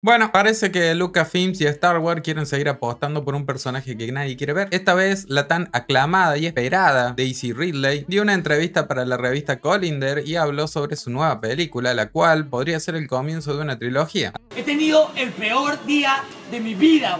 Bueno, parece que Lucasfilms y Star Wars quieren seguir apostando por un personaje que nadie quiere ver. Esta vez, la tan aclamada y esperada Daisy Ridley dio una entrevista para la revista Collinder y habló sobre su nueva película, la cual podría ser el comienzo de una trilogía. He tenido el peor día de mi vida,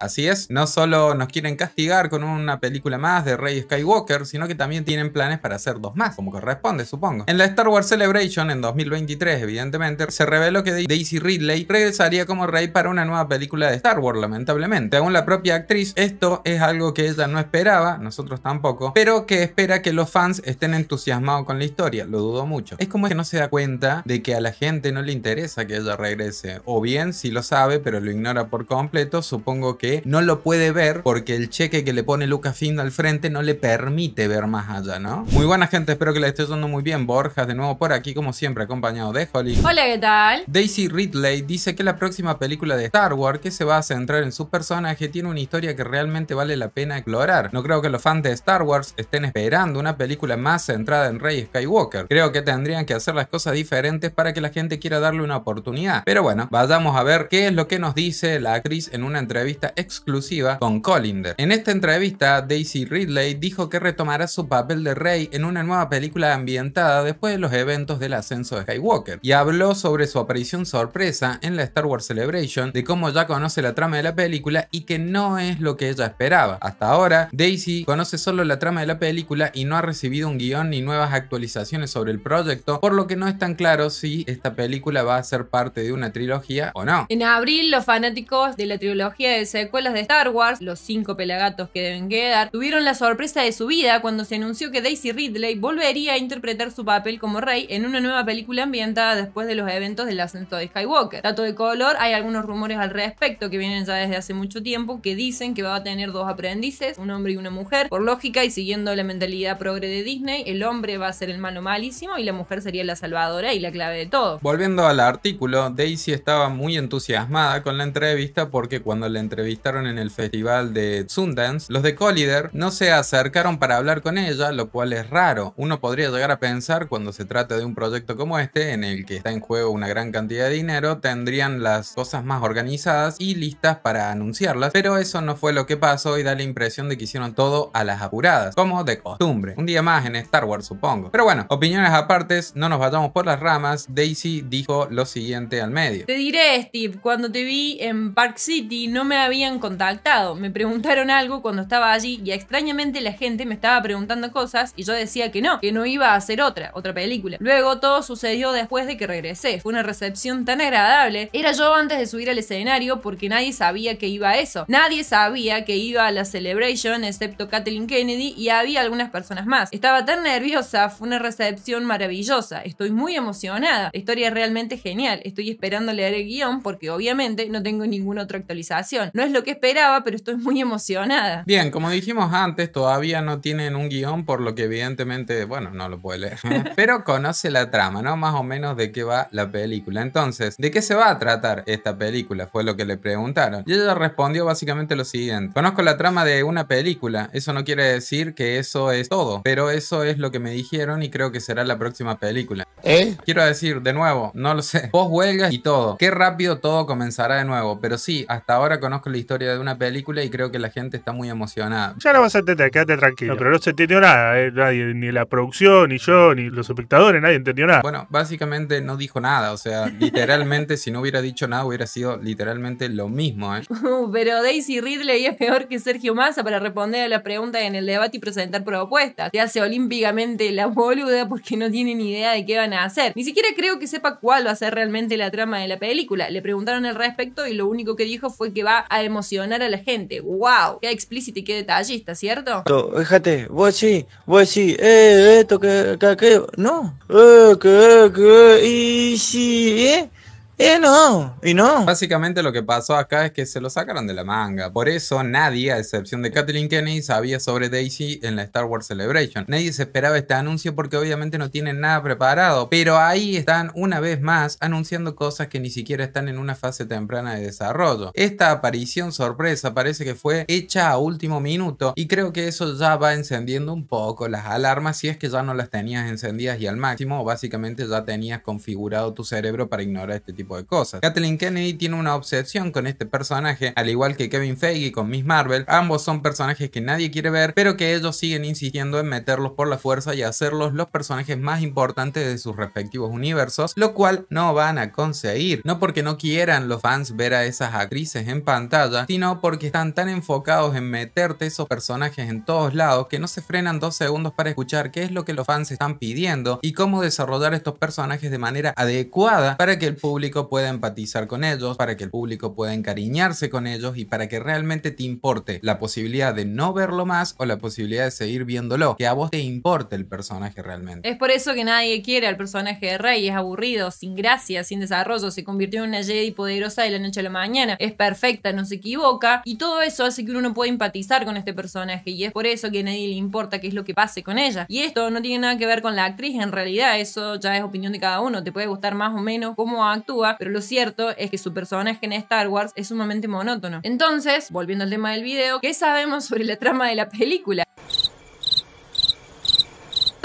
Así es, no solo nos quieren castigar con una película más de Rey Skywalker, sino que también tienen planes para hacer dos más, como corresponde, supongo. En la Star Wars Celebration en 2023, evidentemente, se reveló que Daisy Ridley regresaría como Rey para una nueva película de Star Wars, lamentablemente. Según la propia actriz, esto es algo que ella no esperaba, nosotros tampoco, pero que espera que los fans estén entusiasmados con la historia, lo dudo mucho. Es como que no se da cuenta de que a la gente no le interesa que ella regrese, o bien si lo sabe pero lo ignora por completo, supongo que no lo puede ver porque el cheque que le pone Lucasfilm al frente no le permite ver más allá, ¿no? Muy buena gente, espero que la esté yendo muy bien. Borjas de nuevo por aquí, como siempre, acompañado de Holly. Hola, ¿qué tal? Daisy Ridley dice que la próxima película de Star Wars que se va a centrar en su personaje tiene una historia que realmente vale la pena explorar. No creo que los fans de Star Wars estén esperando una película más centrada en Rey Skywalker. Creo que tendrían que hacer las cosas diferentes para que la gente quiera darle una oportunidad. Pero bueno, vayamos a ver qué es lo que nos dice la actriz en una entrevista exclusiva con Collinder. En esta entrevista, Daisy Ridley dijo que retomará su papel de Rey en una nueva película ambientada después de los eventos del ascenso de Skywalker, y habló sobre su aparición sorpresa en la Star Wars Celebration, de cómo ya conoce la trama de la película y que no es lo que ella esperaba. Hasta ahora, Daisy conoce solo la trama de la película y no ha recibido un guión ni nuevas actualizaciones sobre el proyecto, por lo que no es tan claro si esta película va a ser parte de una trilogía o no. En abril, los fanáticos de la trilogía de escuelas de Star Wars, los cinco pelagatos que deben quedar, tuvieron la sorpresa de su vida cuando se anunció que Daisy Ridley volvería a interpretar su papel como Rey en una nueva película ambientada después de los eventos del ascenso de Skywalker. Dato de color, hay algunos rumores al respecto que vienen ya desde hace mucho tiempo que dicen que va a tener dos aprendices, un hombre y una mujer. Por lógica y siguiendo la mentalidad progre de Disney, el hombre va a ser el malo malísimo y la mujer sería la salvadora y la clave de todo. Volviendo al artículo, Daisy estaba muy entusiasmada con la entrevista porque cuando la entrevista Estaron en el festival de Sundance, los de Collider no se acercaron para hablar con ella, lo cual es raro. Uno podría llegar a pensar cuando se trata de un proyecto como este, en el que está en juego una gran cantidad de dinero, tendrían las cosas más organizadas y listas para anunciarlas, pero eso no fue lo que pasó y da la impresión de que hicieron todo a las apuradas, como de costumbre. Un día más en Star Wars, supongo. Pero bueno, opiniones aparte, no nos vayamos por las ramas. Daisy dijo lo siguiente al medio. Te diré, Steve, cuando te vi en Park City no me había contactado. Me preguntaron algo cuando estaba allí y extrañamente la gente me estaba preguntando cosas y yo decía que no, que no iba a hacer otra, otra película. Luego todo sucedió después de que regresé. Fue una recepción tan agradable. Era yo antes de subir al escenario porque nadie sabía que iba a eso. Nadie sabía que iba a la Celebration excepto Kathleen Kennedy y había algunas personas más. Estaba tan nerviosa, fue una recepción maravillosa. Estoy muy emocionada. historia realmente genial. Estoy esperando leer el guión porque obviamente no tengo ninguna otra actualización. No es lo que esperaba, pero estoy muy emocionada. Bien, como dijimos antes, todavía no tienen un guión, por lo que evidentemente, bueno, no lo puede leer. pero conoce la trama, ¿no? Más o menos de qué va la película. Entonces, ¿de qué se va a tratar esta película? Fue lo que le preguntaron. Y ella respondió básicamente lo siguiente. Conozco la trama de una película. Eso no quiere decir que eso es todo. Pero eso es lo que me dijeron y creo que será la próxima película. ¿Eh? Quiero decir, de nuevo, no lo sé. Vos huelgas y todo. Qué rápido todo comenzará de nuevo. Pero sí, hasta ahora conozco la historia historia de una película y creo que la gente está muy emocionada. Ya no vas a entender, quédate tranquilo. No, pero no se entendió nada, eh, nadie, ni la producción, ni yo, ni los espectadores, nadie entendió nada. Bueno, básicamente no dijo nada, o sea, literalmente si no hubiera dicho nada hubiera sido literalmente lo mismo. ¿eh? Uh, pero Daisy Ridley es peor que Sergio Massa para responder a la pregunta en el debate y presentar propuestas. Se hace olímpicamente la boluda porque no tiene ni idea de qué van a hacer. Ni siquiera creo que sepa cuál va a ser realmente la trama de la película. Le preguntaron al respecto y lo único que dijo fue que va a emocionar a la gente. ¡Wow! Qué explícito y qué detallista, ¿cierto? Fíjate, vos sí, vos sí, eh, esto, que, que, que no, eh, que, que, y sí, eh. Y eh, no, y no. Básicamente lo que pasó acá es que se lo sacaron de la manga. Por eso nadie, a excepción de Kathleen Kennedy, sabía sobre Daisy en la Star Wars Celebration. Nadie se esperaba este anuncio porque obviamente no tienen nada preparado. Pero ahí están una vez más anunciando cosas que ni siquiera están en una fase temprana de desarrollo. Esta aparición sorpresa parece que fue hecha a último minuto y creo que eso ya va encendiendo un poco las alarmas si es que ya no las tenías encendidas y al máximo básicamente ya tenías configurado tu cerebro para ignorar este tipo de cosas. Kathleen Kennedy tiene una obsesión con este personaje, al igual que Kevin Feige con Miss Marvel. Ambos son personajes que nadie quiere ver, pero que ellos siguen insistiendo en meterlos por la fuerza y hacerlos los personajes más importantes de sus respectivos universos, lo cual no van a conseguir. No porque no quieran los fans ver a esas actrices en pantalla, sino porque están tan enfocados en meterte esos personajes en todos lados que no se frenan dos segundos para escuchar qué es lo que los fans están pidiendo y cómo desarrollar estos personajes de manera adecuada para que el público pueda empatizar con ellos, para que el público pueda encariñarse con ellos y para que realmente te importe la posibilidad de no verlo más o la posibilidad de seguir viéndolo, que a vos te importe el personaje realmente. Es por eso que nadie quiere al personaje de Rey, es aburrido, sin gracia, sin desarrollo, se convirtió en una Jedi poderosa de la noche a la mañana, es perfecta, no se equivoca y todo eso hace que uno no pueda empatizar con este personaje y es por eso que a nadie le importa qué es lo que pase con ella. Y esto no tiene nada que ver con la actriz, en realidad eso ya es opinión de cada uno, te puede gustar más o menos cómo actúa pero lo cierto es que su personaje en Star Wars es sumamente monótono. Entonces, volviendo al tema del video, ¿qué sabemos sobre la trama de la película?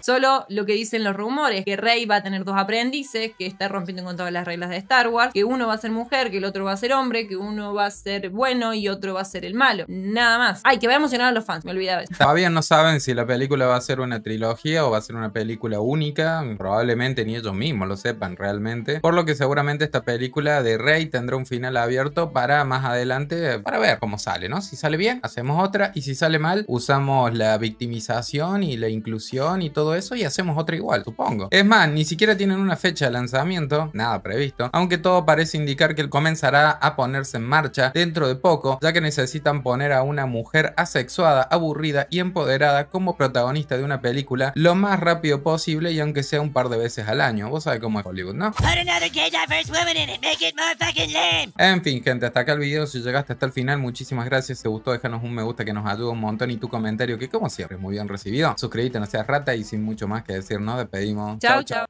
Solo lo que dicen los rumores, que Rey va a tener dos aprendices, que está rompiendo con todas las reglas de Star Wars, que uno va a ser mujer, que el otro va a ser hombre, que uno va a ser bueno y otro va a ser el malo. Nada más. Ay, que va a emocionar a los fans, me olvidaba eso. Todavía no saben si la película va a ser una trilogía o va a ser una película única. Probablemente ni ellos mismos lo sepan realmente. Por lo que seguramente esta película de Rey tendrá un final abierto para más adelante, para ver cómo sale, ¿no? Si sale bien, hacemos otra y si sale mal, usamos la victimización y la inclusión y todo eso y hacemos otra igual, supongo. Es más, ni siquiera tienen una fecha de lanzamiento, nada previsto, aunque todo parece indicar que él comenzará a ponerse en marcha dentro de poco, ya que necesitan poner a una mujer asexuada, aburrida y empoderada como protagonista de una película lo más rápido posible y aunque sea un par de veces al año. Vos sabés cómo es Hollywood, ¿no? En fin, gente, hasta acá el video. Si llegaste hasta el final, muchísimas gracias. Si te gustó, déjanos un me gusta que nos ayuda un montón y tu comentario que como siempre es muy bien recibido. Suscríbete, no seas rata y sin mucho más que decir, nos despedimos. chau chao.